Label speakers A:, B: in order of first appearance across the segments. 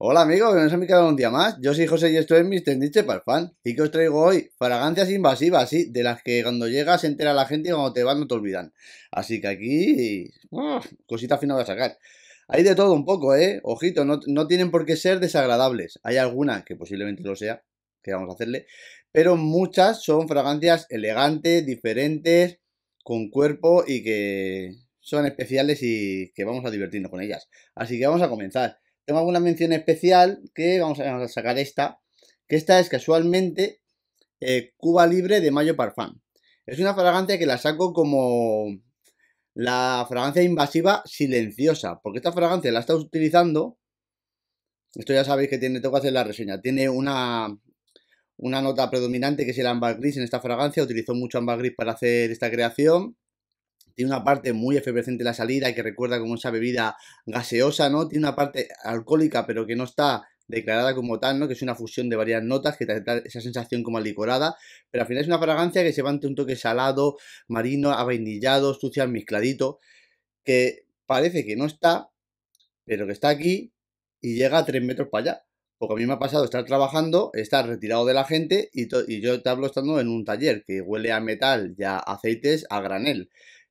A: Hola amigos, bienvenidos a mi canal un día más. Yo soy José y esto es Mr. Nietzsche para fan. ¿Y que os traigo hoy? Fragancias invasivas, sí, de las que cuando llegas se entera la gente y cuando te vas no te olvidan. Así que aquí... cosita cositas finas voy a sacar. Hay de todo un poco, ¿eh? Ojito, no, tienen por qué ser desagradables. Hay algunas, que posiblemente lo sea, que vamos a hacerle. Pero muchas son fragancias elegantes, diferentes, con cuerpo y que son especiales y que vamos a divertirnos con ellas. Así que vamos a comenzar tengo alguna mención especial que vamos a, sacar esta, que esta es casualmente eh, Cuba Libre de Mayo Parfum. Es una fragancia que la saco como la fragancia invasiva silenciosa, porque esta fragancia la está utilizando, esto ya sabéis que tiene, tengo que hacer la reseña, tiene una, una nota predominante que es el ambergris gris en esta fragancia, utilizó mucho ambergris gris para hacer esta creación tiene una parte muy efervescente la salida que recuerda como esa bebida gaseosa, ¿no? Tiene una parte alcohólica pero que no está declarada como tal, ¿no? Que es una fusión de varias notas que te da esa sensación como alicorada, pero al final es una fragancia que se va ante un toque salado, marino, avainillado, sucio, mezcladito, que parece que no está, pero que está aquí y llega a tres metros para allá. Porque a mí me ha pasado estar trabajando, estar retirado de la gente y, y yo te hablo estando en un taller que huele a metal y a aceites a granel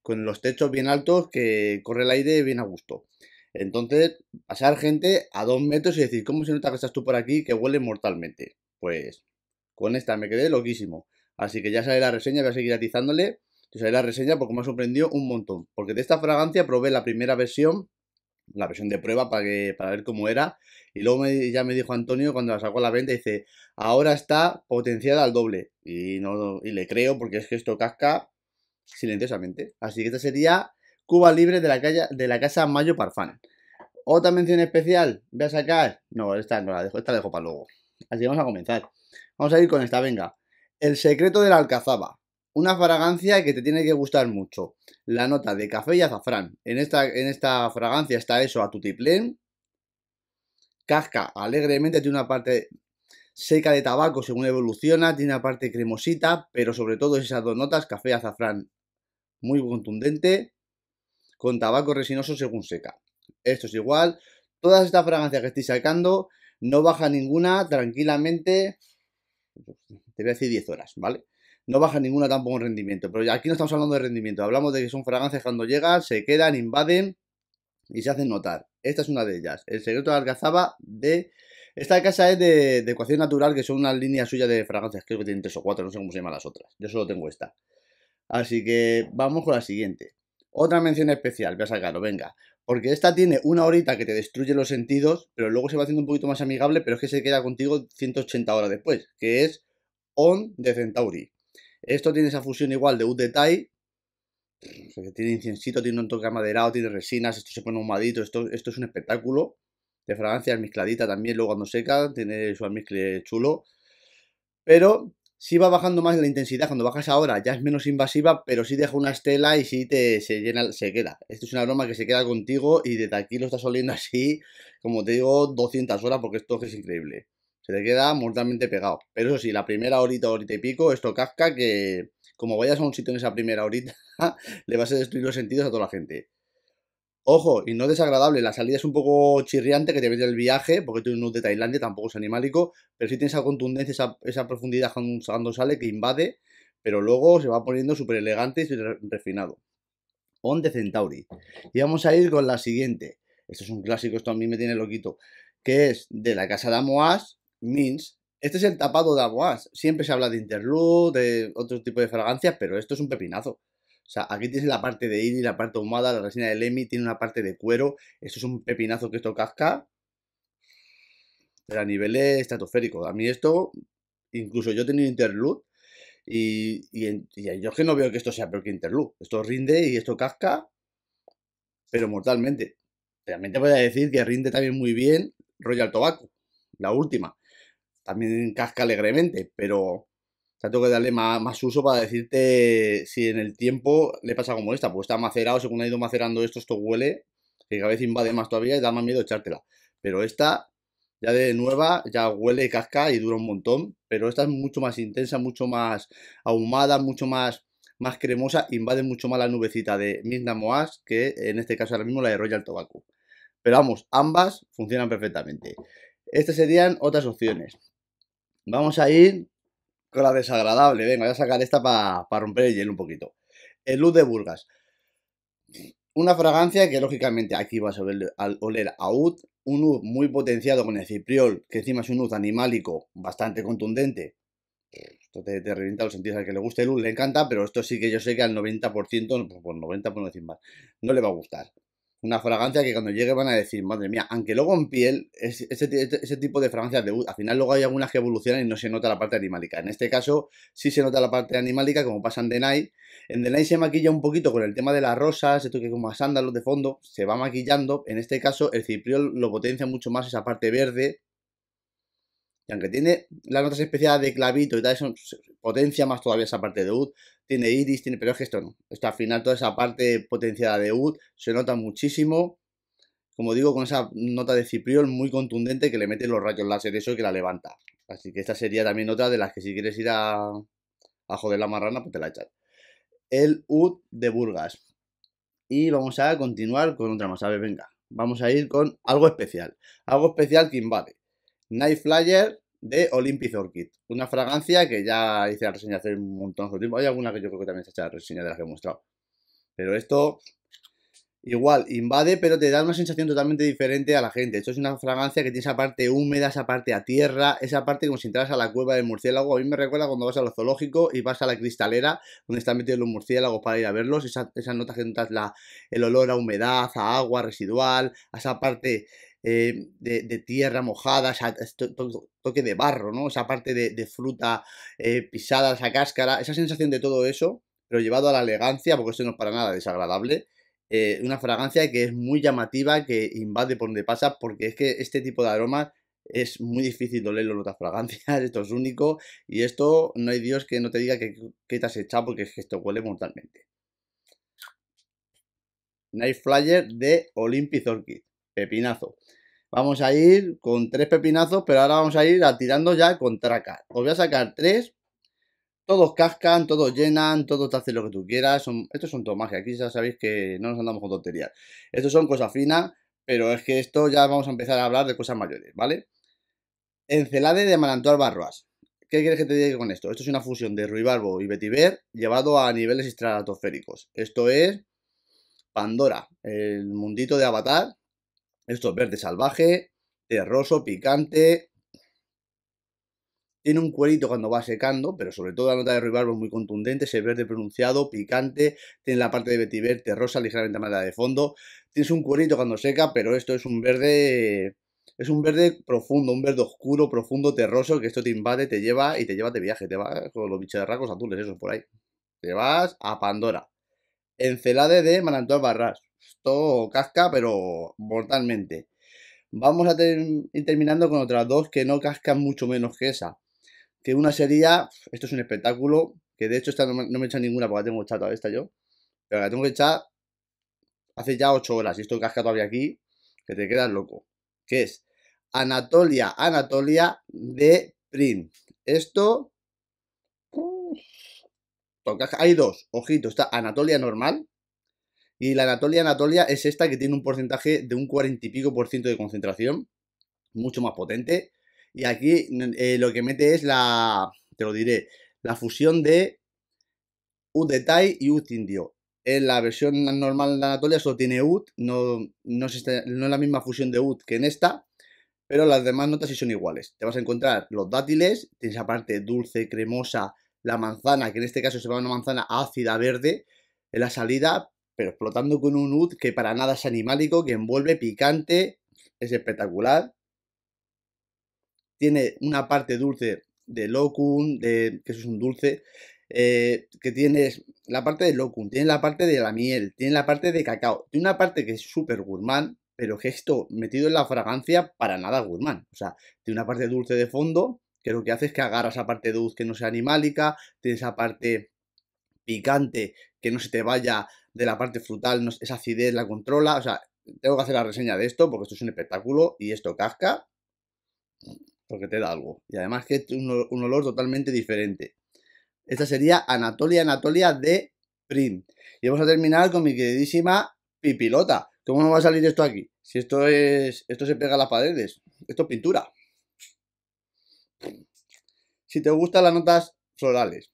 A: con los techos bien altos que corre el aire bien a gusto. Entonces, pasar gente a dos metros y decir, ¿cómo se nota que estás tú por aquí que huele mortalmente? Pues con esta me quedé loquísimo. Así que ya sale la reseña, voy a seguir atizándole. Yo sale la reseña porque me ha sorprendido un montón. Porque de esta fragancia probé la primera versión, la versión de prueba para, que, para ver cómo era. Y luego ya me dijo Antonio cuando la sacó a la venta, dice, ahora está potenciada al doble. Y, no, y le creo porque es que esto casca silenciosamente. Así que esta sería Cuba Libre de la, de la casa Mayo Parfán. Otra mención especial, voy a sacar. No, esta no la dejo, esta la dejo para luego. Así que vamos a comenzar. Vamos a ir con esta, venga. El secreto de la alcazaba. Una fragancia que te tiene que gustar mucho. La nota de café y azafrán. En esta, en esta fragancia está eso a tutiplén. Casca alegremente, tiene una parte seca de tabaco según evoluciona, tiene una parte cremosita, pero sobre todo esas dos notas, café y azafrán muy contundente, con tabaco resinoso según seca. Esto es igual. Todas estas fragancias que estoy sacando, no baja ninguna tranquilamente, te voy a decir 10 horas, ¿vale? No baja ninguna tampoco en rendimiento, pero aquí no estamos hablando de rendimiento, hablamos de que son fragancias cuando llegan, se quedan, invaden y se hacen notar. Esta es una de ellas, el secreto de Alcazaba de... Esta casa es de, ecuación natural, que son una línea suya de fragancias, creo que tienen tres o cuatro, no sé cómo se llaman las otras. Yo solo tengo esta. Así que vamos con la siguiente. Otra mención especial, voy a sacarlo, venga. Porque esta tiene una horita que te destruye los sentidos, pero luego se va haciendo un poquito más amigable, pero es que se queda contigo 180 horas después, que es On de Centauri. Esto tiene esa fusión igual de Ud detalle. tiene inciensito, tiene un toque amaderado, tiene resinas, esto se pone ahumadito, esto, es un espectáculo de fragancia mezcladita también, luego cuando seca, tiene su almizcle chulo. Pero si va bajando más la intensidad. Cuando bajas ahora ya es menos invasiva, pero sí deja una estela y sí te se llena, se queda. Esto es una broma que se queda contigo y desde aquí lo estás oliendo así, como te digo, 200 horas porque esto es increíble. Se te queda mortalmente pegado. Pero eso sí, la primera horita, horita y pico, esto casca que como vayas a un sitio en esa primera horita, le vas a destruir los sentidos a toda la gente. Ojo, y no desagradable, la salida es un poco chirriante que te vea el viaje, porque tú no de Tailandia, tampoco es animálico, pero sí tiene esa contundencia, esa, profundidad cuando sale que invade, pero luego se va poniendo súper elegante y refinado. On de Centauri. Y vamos a ir con la siguiente. Esto es un clásico, esto a mí me tiene loquito. Que es de la casa de Amoas, Mins. Este es el tapado de Amoas. Siempre se habla de Interlude, de otro tipo de fragancias, pero esto es un pepinazo. O sea, aquí tienes la parte de y la parte ahumada, la resina de Lemmy, tiene una parte de cuero. Esto es un pepinazo que esto casca. Pero a nivel estratosférico. A mí esto, incluso yo he tenido interlude. Y, yo es que no veo que esto sea peor que interlude. Esto rinde y esto casca, pero mortalmente. Realmente voy a decir que rinde también muy bien Royal Tobacco, la última. También casca alegremente, pero o sea, tengo que darle más, uso para decirte si en el tiempo le pasa como esta. Pues está macerado, según ha ido macerando esto, esto huele. Que cada vez invade más todavía y da más miedo echártela. Pero esta, ya de nueva, ya huele, casca y dura un montón. Pero esta es mucho más intensa, mucho más ahumada, mucho más, más cremosa. Invade mucho más la nubecita de Misna Moas que en este caso ahora mismo la de Royal Tobacco. Pero vamos, ambas funcionan perfectamente. Estas serían otras opciones. Vamos a ir con la desagradable. Venga, voy a sacar esta para romper el hielo un poquito. El Luz de Burgas. Una fragancia que lógicamente aquí va a oler, a Ud, un Oud muy potenciado con el cipriol, que encima es un Oud animálico bastante contundente. Esto te, te revienta los sentidos al que le guste el Oud, le encanta, pero esto sí que yo sé que al 90%, pues 90 pues, por no no le va a gustar una fragancia que cuando llegue van a decir, madre mía, aunque luego en piel, ese, ese, tipo de fragancias de al final luego hay algunas que evolucionan y no se nota la parte animálica. En este caso, sí se nota la parte animálica, como pasa en The Night. En The Night se maquilla un poquito con el tema de las rosas, esto que como a de fondo, se va maquillando. En este caso, el cipriol lo potencia mucho más esa parte verde. Y aunque tiene las notas especiales de clavito y tal, eso potencia más todavía esa parte de oud tiene iris, tiene, pero es que esto no. Esto, al final toda esa parte potenciada de UD se nota muchísimo. Como digo, con esa nota de cipriol muy contundente que le mete los rayos láser, eso y que la levanta. Así que esta sería también otra de las que si quieres ir a, a joder la marrana, pues te la echas. El UD de Burgas. Y vamos a continuar con otra más. A ver, venga. Vamos a ir con algo especial. Algo especial que invade. Night Flyer de Olympic Orchid. Una fragancia que ya hice la reseña hace un montón de tiempo. Hay alguna que yo creo que también se ha hecho la reseña de las que he mostrado. Pero esto igual invade, pero te da una sensación totalmente diferente a la gente. Esto es una fragancia que tiene esa parte húmeda, esa parte a tierra, esa parte como si entras a la cueva del murciélago. A mí me recuerda cuando vas a lo zoológico y vas a la cristalera donde están metidos los murciélagos para ir a verlos. Esa, esas notas que notas la, el olor a humedad, a agua residual, a esa parte eh, de, tierra mojada, toque de barro, ¿no? Esa parte de, fruta eh, pisada, esa cáscara, esa sensación de todo eso, pero llevado a la elegancia, porque esto no es para nada desagradable. Eh, una fragancia que es muy llamativa, que invade por donde pasa, porque es que este tipo de aromas es muy difícil dolerlo en otras fragancias, esto es único, y esto no hay Dios que no te diga que, te has echado, porque es que esto huele mortalmente. Night Flyer de Olympic Orchid pepinazo. Vamos a ir con tres pepinazos, pero ahora vamos a ir tirando ya con traca. Os voy a sacar tres. Todos cascan, todos llenan, todos te hacen lo que tú quieras. estos son todo Aquí ya sabéis que no nos andamos con tonterías. Estos son cosas finas, pero es que esto ya vamos a empezar a hablar de cosas mayores, ¿vale? Encelade de Manantual Barroas. ¿Qué quieres que te diga con esto? Esto es una fusión de Ruibarbo y Betiver llevado a niveles estratosféricos. Esto es Pandora, el mundito de Avatar, esto es verde salvaje, terroso, picante. Tiene un cuerito cuando va secando, pero sobre todo la nota de ruibarbo es pues muy contundente, es verde pronunciado, picante, tiene la parte de vetiver terrosa, ligeramente amarilla de fondo. Tienes un cuerito cuando seca, pero esto es un verde es un verde profundo, un verde oscuro, profundo, terroso, que esto te invade, te lleva y te lleva de viaje, te va con los bichos de racos azules, esos por ahí. Te vas a Pandora. Encelade de manantual Barras. Esto casca, pero mortalmente. Vamos a ir terminando con otras dos que no cascan mucho menos que esa. Que una sería, esto es un espectáculo, que de hecho esta no me, echa ninguna porque la tengo echada esta yo. Pero la tengo que echar hace ya 8 horas y esto casca todavía aquí, que te quedas loco. Que es Anatolia, Anatolia de print Esto... Pues hay dos, ojito, está Anatolia normal, y la Anatolia Anatolia es esta que tiene un porcentaje de un cuarenta y pico por ciento de concentración, mucho más potente. Y aquí eh, lo que mete es la, te lo diré, la fusión de UD de Thai y UD indio. En la versión normal de Anatolia solo tiene UD, no, este, no, es la misma fusión de UD que en esta, pero las demás notas sí son iguales. Te vas a encontrar los dátiles, tienes parte dulce, cremosa, la manzana, que en este caso se va una manzana ácida verde en la salida, pero explotando con un ud que para nada es animálico, que envuelve picante, es espectacular. Tiene una parte dulce de locum, que eso es un dulce, eh, que tiene la parte de locum, tiene la parte de la miel, tiene la parte de cacao, tiene una parte que es súper gourmand, pero que esto metido en la fragancia para nada gourmand. O sea, tiene una parte dulce de fondo, que lo que hace es que agarra esa parte dulce que no sea animálica, tiene esa parte picante que no se te vaya de la parte frutal, esa acidez la controla. O sea, tengo que hacer la reseña de esto porque esto es un espectáculo y esto casca porque te da algo. Y además que es un, olor totalmente diferente. Esta sería Anatolia Anatolia de Prim. Y vamos a terminar con mi queridísima Pipilota. ¿Cómo no va a salir esto aquí? Si esto es. Esto se pega a las paredes. Esto es pintura. Si te gustan las notas florales,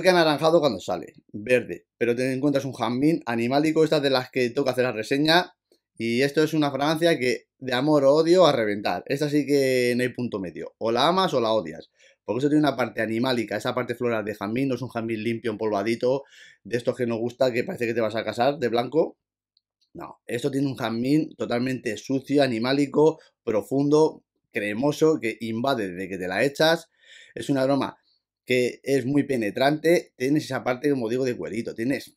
A: que anaranjado cuando sale, verde, pero ten cuenta es un jazmín animálico, estas de las que toca hacer la reseña, y esto es una fragancia que de amor o odio a reventar. Esta sí que no hay punto medio, o la amas o la odias, porque esto tiene una parte animálica, esa parte floral de jazmín, no es un jazmín limpio, empolvadito, de estos que nos gusta, que parece que te vas a casar, de blanco. No, esto tiene un jazmín totalmente sucio, animálico, profundo, cremoso, que invade desde que te la echas. Es una aroma es muy penetrante, tienes esa parte, como digo, de cuerito, tienes,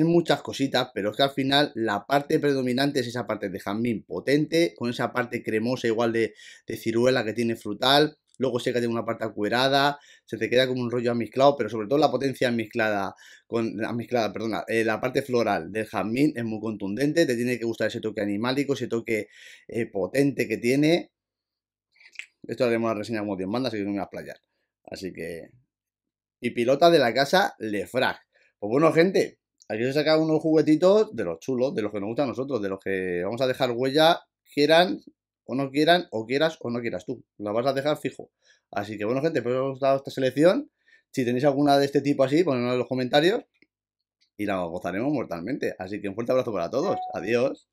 A: muchas cositas, pero es que al final la parte predominante es esa parte de jazmín potente, con esa parte cremosa igual de, ciruela que tiene frutal, luego se que tiene una parte acuerada, se te queda como un rollo mezclado, pero sobre todo la potencia mezclada, con, mezclada, perdona, eh, la parte floral del jazmín es muy contundente, te tiene que gustar ese toque animálico, ese toque eh, potente que tiene. Esto haremos la reseña como Dios manda, así que no me voy a Así que y pilota de la casa Lefrag. Pues bueno, gente, aquí os he sacado unos juguetitos de los chulos, de los que nos gustan a nosotros, de los que vamos a dejar huella, quieran o no quieran, o quieras o no quieras tú. La vas a dejar fijo. Así que bueno, gente, pues os haya gustado esta selección. Si tenéis alguna de este tipo así, ponedla en los comentarios y la gozaremos mortalmente. Así que un fuerte abrazo para todos. Adiós.